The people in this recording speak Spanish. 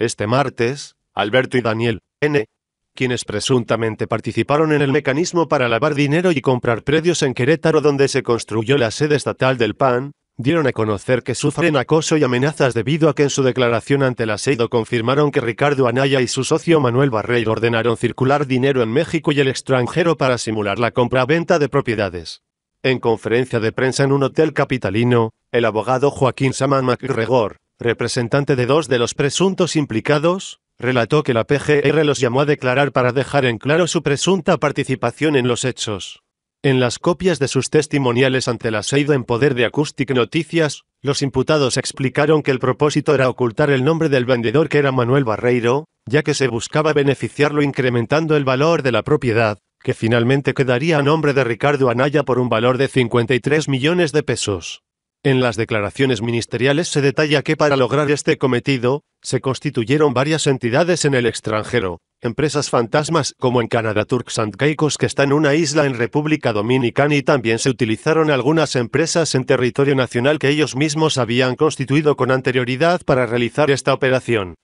Este martes, Alberto y Daniel N., quienes presuntamente participaron en el mecanismo para lavar dinero y comprar predios en Querétaro donde se construyó la sede estatal del PAN, dieron a conocer que sufren acoso y amenazas debido a que en su declaración ante la SEIDO confirmaron que Ricardo Anaya y su socio Manuel Barreiro ordenaron circular dinero en México y el extranjero para simular la compra-venta de propiedades. En conferencia de prensa en un hotel capitalino, el abogado Joaquín Saman MacGregor, representante de dos de los presuntos implicados, relató que la PGR los llamó a declarar para dejar en claro su presunta participación en los hechos. En las copias de sus testimoniales ante la SEIDA en poder de Acoustic Noticias, los imputados explicaron que el propósito era ocultar el nombre del vendedor que era Manuel Barreiro, ya que se buscaba beneficiarlo incrementando el valor de la propiedad, que finalmente quedaría a nombre de Ricardo Anaya por un valor de 53 millones de pesos. En las declaraciones ministeriales se detalla que para lograr este cometido, se constituyeron varias entidades en el extranjero, empresas fantasmas como en Canadá Turks and Caicos que está en una isla en República Dominicana y también se utilizaron algunas empresas en territorio nacional que ellos mismos habían constituido con anterioridad para realizar esta operación.